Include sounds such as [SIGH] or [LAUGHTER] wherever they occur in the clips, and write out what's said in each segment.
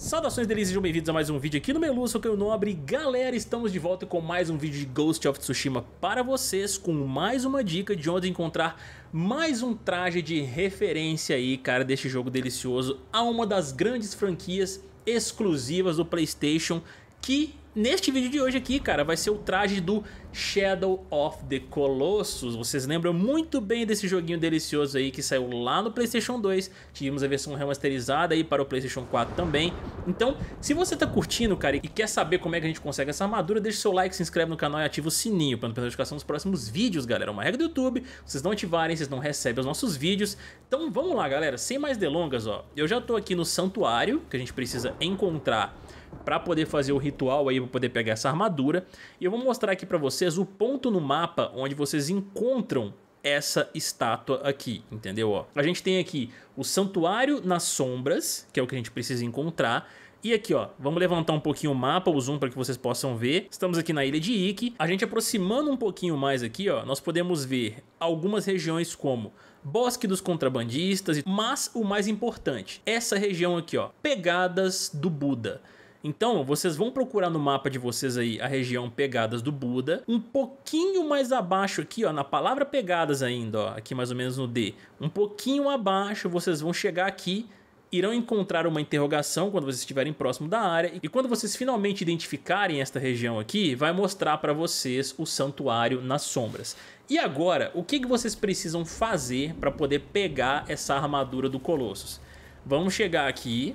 Saudações delícias, sejam bem-vindos a mais um vídeo aqui no Melu, sou o Nobre. Galera, estamos de volta com mais um vídeo de Ghost of Tsushima para vocês, com mais uma dica de onde encontrar mais um traje de referência aí, cara, deste jogo delicioso a uma das grandes franquias exclusivas do Playstation que neste vídeo de hoje aqui, cara, vai ser o traje do Shadow of the Colossus. Vocês lembram muito bem desse joguinho delicioso aí que saiu lá no Playstation 2. Tivemos a versão remasterizada aí para o Playstation 4 também. Então, se você tá curtindo, cara, e quer saber como é que a gente consegue essa armadura, deixa seu like, se inscreve no canal e ativa o sininho para não perder notificação dos próximos vídeos, galera. É uma regra do YouTube, vocês não ativarem, vocês não recebem os nossos vídeos. Então vamos lá, galera, sem mais delongas, ó. Eu já tô aqui no santuário, que a gente precisa encontrar para poder fazer o ritual aí, para poder pegar essa armadura. E eu vou mostrar aqui para vocês o ponto no mapa onde vocês encontram essa estátua aqui, entendeu? Ó, a gente tem aqui o Santuário nas Sombras, que é o que a gente precisa encontrar. E aqui, ó, vamos levantar um pouquinho o mapa, o zoom para que vocês possam ver. Estamos aqui na ilha de Ikki. A gente aproximando um pouquinho mais aqui, ó, nós podemos ver algumas regiões como Bosque dos Contrabandistas, mas o mais importante, essa região aqui, ó, Pegadas do Buda. Então, vocês vão procurar no mapa de vocês aí a região Pegadas do Buda, um pouquinho mais abaixo aqui, ó, na palavra Pegadas ainda, ó, aqui mais ou menos no D, um pouquinho abaixo, vocês vão chegar aqui irão encontrar uma interrogação quando vocês estiverem próximo da área e quando vocês finalmente identificarem esta região aqui, vai mostrar para vocês o santuário nas sombras. E agora, o que, que vocês precisam fazer para poder pegar essa armadura do Colossus? Vamos chegar aqui,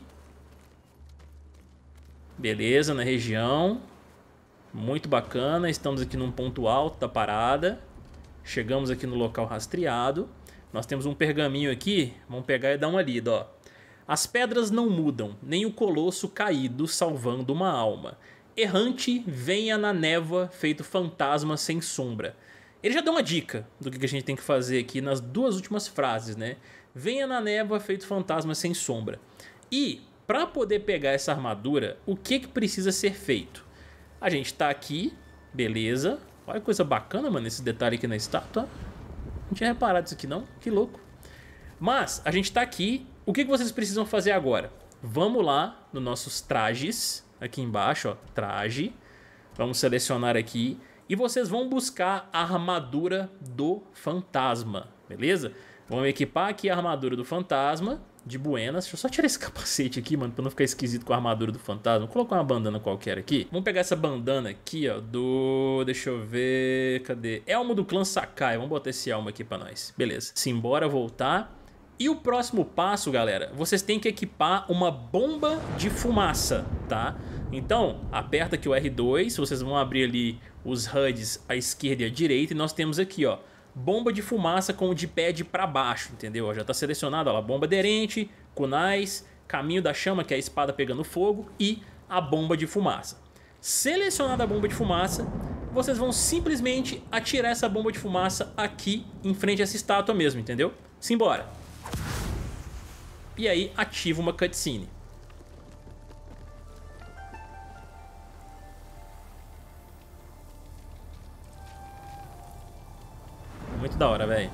Beleza, na região. Muito bacana, estamos aqui num ponto alto da parada. Chegamos aqui no local rastreado. Nós temos um pergaminho aqui, vamos pegar e dar uma lida, ó. As pedras não mudam, nem o colosso caído salvando uma alma. Errante, venha na névoa, feito fantasma sem sombra. Ele já deu uma dica do que a gente tem que fazer aqui nas duas últimas frases, né? Venha na névoa, feito fantasma sem sombra. E para poder pegar essa armadura, o que, que precisa ser feito? A gente está aqui, beleza. Olha que coisa bacana, mano, esse detalhe aqui na estátua. Não tinha reparado isso aqui não, que louco. Mas a gente está aqui, o que, que vocês precisam fazer agora? Vamos lá nos nossos trajes, aqui embaixo, ó, traje. Vamos selecionar aqui e vocês vão buscar a armadura do fantasma, beleza? Vamos equipar aqui a armadura do fantasma de Buenas. Deixa eu só tirar esse [LAUGHS] capacete aqui, mano, pra não ficar esquisito com a armadura do fantasma. Vou colocar uma bandana qualquer aqui. Vamos pegar essa bandana aqui, ó, do... Deixa eu ver... Cadê? Elmo do clã Sakai. Vamos botar esse elmo aqui pra nós. Beleza. Simbora voltar. E o próximo passo, galera, vocês têm que equipar uma bomba de fumaça, tá? Então, aperta aqui o R2, vocês vão abrir ali os HUDs à esquerda e à direita, e nós temos aqui, ó, bomba de fumaça com o de pad para baixo, entendeu? já está selecionado, ó, a bomba aderente, kunais, caminho da chama, que é a espada pegando fogo, e a bomba de fumaça. Selecionada a bomba de fumaça, vocês vão simplesmente atirar essa bomba de fumaça aqui em frente a essa estátua mesmo, entendeu? Simbora! E aí ativa uma cutscene. da hora, velho.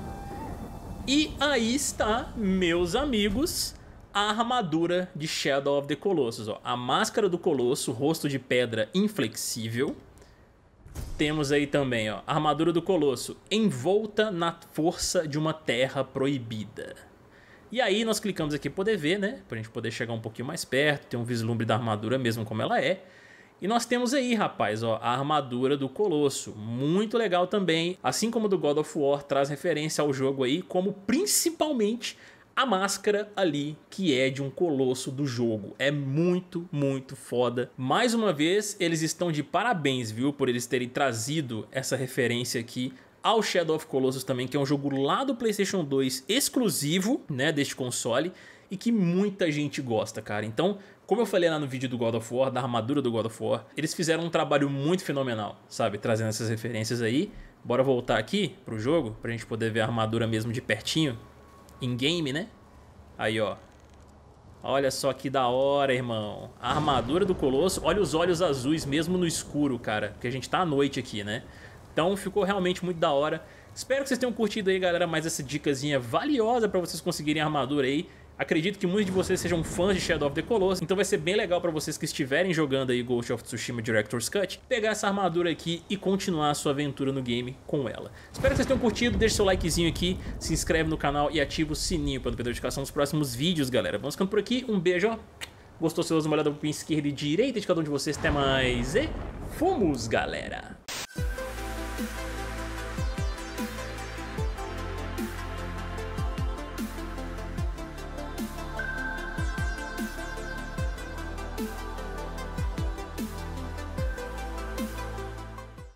E aí está, meus amigos, a armadura de Shadow of the Colossus. Ó. A máscara do Colosso, rosto de pedra inflexível. Temos aí também ó, a armadura do Colosso, envolta na força de uma terra proibida. E aí nós clicamos aqui poder ver, né? Pra gente poder chegar um pouquinho mais perto, ter um vislumbre da armadura mesmo como ela é. E nós temos aí, rapaz, ó, a armadura do Colosso, muito legal também, assim como do God of War, traz referência ao jogo aí, como principalmente a máscara ali que é de um colosso do jogo. É muito, muito foda. Mais uma vez, eles estão de parabéns, viu, por eles terem trazido essa referência aqui ao Shadow of Colossus também, que é um jogo lá do PlayStation 2 exclusivo, né, deste console e que muita gente gosta, cara. Então, como eu falei lá no vídeo do God of War, da armadura do God of War, eles fizeram um trabalho muito fenomenal, sabe? Trazendo essas referências aí. Bora voltar aqui pro jogo, pra gente poder ver a armadura mesmo de pertinho. Em game, né? Aí, ó. Olha só que da hora, irmão. A armadura do Colosso, olha os olhos azuis mesmo no escuro, cara. Porque a gente tá à noite aqui, né? Então ficou realmente muito da hora. Espero que vocês tenham curtido aí, galera, mais essa dicasinha valiosa para vocês conseguirem armadura aí. Acredito que muitos de vocês sejam fãs de Shadow of the Colossus, então vai ser bem legal para vocês que estiverem jogando aí Ghost of Tsushima Director's Cut, pegar essa armadura aqui e continuar a sua aventura no game com ela. Espero que vocês tenham curtido, deixe seu likezinho aqui, se inscreve no canal e ativa o sininho para não perder a notificação dos próximos vídeos, galera. Vamos ficando por aqui, um beijo, ó. Gostou, se dá uma olhada pra esquerda e direita de cada um de vocês, até mais e fomos, galera!